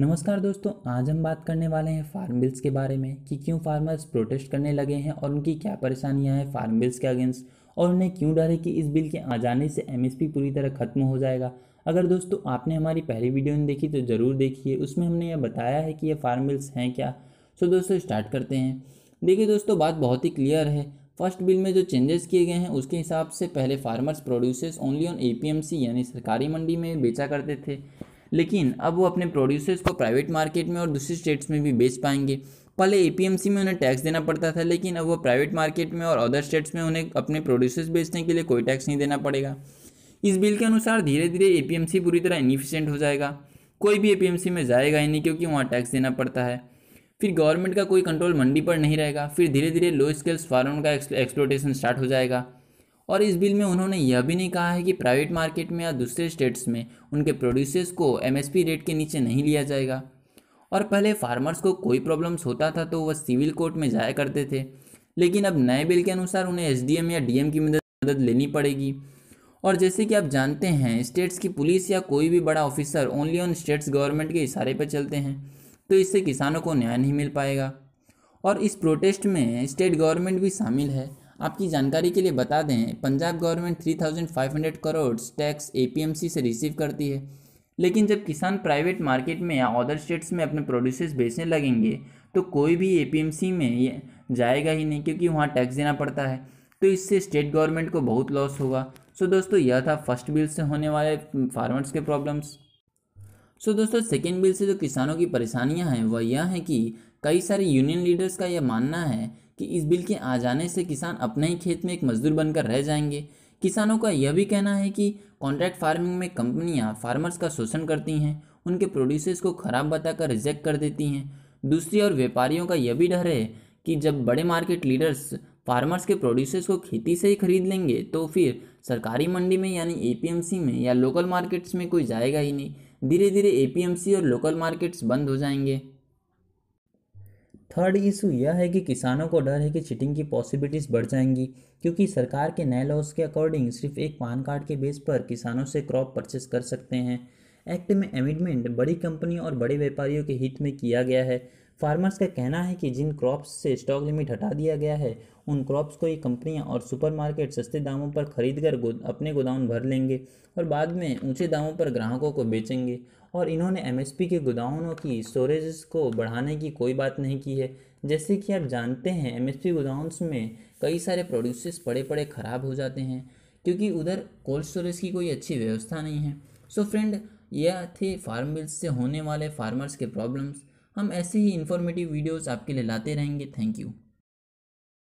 नमस्कार दोस्तों आज हम बात करने वाले हैं फार्म बिल्स के बारे में कि क्यों फार्मर्स प्रोटेस्ट करने लगे हैं और उनकी क्या परेशानियां हैं फार्म बिल्स के अगेंस्ट और उन्हें क्यों डर है कि इस बिल के आ जाने से एमएसपी पूरी तरह खत्म हो जाएगा अगर दोस्तों आपने हमारी पहली वीडियो नहीं देखी तो ज़रूर देखिए उसमें हमने यह बताया है कि ये फार्म बिल्स हैं क्या सो दोस्तों स्टार्ट करते हैं देखिए दोस्तों बात बहुत ही क्लियर है फर्स्ट बिल में जो चेंजेस किए गए हैं उसके हिसाब से पहले farmers producers only on APMC यानी सरकारी मंडी में बेचा करते थे लेकिन अब वो अपने प्रोड्यूसर्स को प्राइवेट मार्केट में और दूसरे स्टेट्स में भी बेच पाएंगे पहले सी में उन्हें टैक्स देना पड़ता था लेकिन अब वो प्राइवेट मार्केट में और अदर स्टेट्स में उन्हें अपने प्रोड्यूसर्स बेचने के लिए कोई टैक्स नहीं देना पड़ेगा इस बिल के अनुसार धीरे धीरे सी पूरी तरह इनिफिशेंट हो जाएगा कोई भी सी में जाएगा ही नहीं क्योंकि वहाँ टैक्स देना पड़ता है फिर गवर्नमेंट का कोई कंट्रोल मंडी पर नहीं रहेगा फिर धीरे धीरे लो स्केल्स फार्मर का एक्सप्लोटेशन स्टार्ट हो जाएगा और इस बिल में उन्होंने यह भी नहीं कहा है कि प्राइवेट मार्केट में या दूसरे स्टेट्स में उनके प्रोड्यूसर्स को एम रेट के नीचे नहीं लिया जाएगा और पहले फार्मर्स को कोई प्रॉब्लम्स होता था तो वह सिविल कोर्ट में जाया करते थे लेकिन अब नए बिल के अनुसार उन्हें एस या डी की मदद मदद लेनी पड़ेगी और जैसे कि आप जानते हैं स्टेट्स की पुलिस या कोई भी बड़ा officer only on states government के इशारे पर चलते हैं तो इससे किसानों को न्याय नहीं मिल पाएगा और इस प्रोटेस्ट में स्टेट गवर्नमेंट भी शामिल है आपकी जानकारी के लिए बता दें पंजाब गवर्नमेंट 3,500 करोड़ टैक्स सी से रिसीव करती है लेकिन जब किसान प्राइवेट मार्केट में या अदर स्टेट्स में अपने प्रोड्यूसर्स बेचने लगेंगे तो कोई भी सी में जाएगा ही नहीं क्योंकि वहाँ टैक्स देना पड़ता है तो इससे स्टेट गवर्नमेंट को बहुत लॉस होगा सो दोस्तों यह था फर्स्ट बिल से होने वाले फार्मर्स के प्रॉब्लम्स सो दोस्तों सेकेंड बिल से जो किसानों की परेशानियाँ हैं वह यह है कि कई सारे यूनियन लीडर्स का यह मानना है कि इस बिल के आ जाने से किसान अपने ही खेत में एक मजदूर बनकर रह जाएंगे किसानों का यह भी कहना है कि कॉन्ट्रैक्ट फार्मिंग में कंपनियां फार्मर्स का शोषण करती हैं उनके प्रोड्यूसर्स को खराब बताकर रिजेक्ट कर देती हैं दूसरी ओर व्यापारियों का यह भी डर है कि जब बड़े मार्केट लीडर्स फार्मर्स के प्रोड्यूसर्स को खेती से ही खरीद लेंगे तो फिर सरकारी मंडी में यानी ए में या लोकल मार्केट्स में कोई जाएगा ही नहीं धीरे धीरे ए और लोकल मार्केट्स बंद हो जाएंगे थर्ड इशू यह है कि किसानों को डर है कि चिटिंग की पॉसिबिलिटीज़ बढ़ जाएंगी क्योंकि सरकार के नए लॉज के अकॉर्डिंग सिर्फ एक पान कार्ड के बेस पर किसानों से क्रॉप परचेस कर सकते हैं एक्ट में अमेंडमेंट बड़ी कंपनियों और बड़े व्यापारियों के हित में किया गया है फार्मर्स का कहना है कि जिन क्रॉप्स से स्टॉक लिमिट हटा दिया गया है उन क्रॉप्स को ये कंपनियां और सुपरमार्केट सस्ते दामों पर खरीद कर गो अपने गोदाम भर लेंगे और बाद में ऊंचे दामों पर ग्राहकों को बेचेंगे और इन्होंने एमएसपी के गोदामों की स्टोरेज को बढ़ाने की कोई बात नहीं की है जैसे कि आप जानते हैं एम एस में कई सारे प्रोड्यूसर्स बड़े बड़े ख़राब हो जाते हैं क्योंकि उधर कोल्ड स्टोरेज की कोई अच्छी व्यवस्था नहीं है सो so फ्रेंड यह थे फार्म बिल्स से होने वाले फार्मर्स के प्रॉब्लम्स हम ऐसे ही इन्फॉर्मेटिव वीडियोस आपके लिए लाते रहेंगे थैंक यू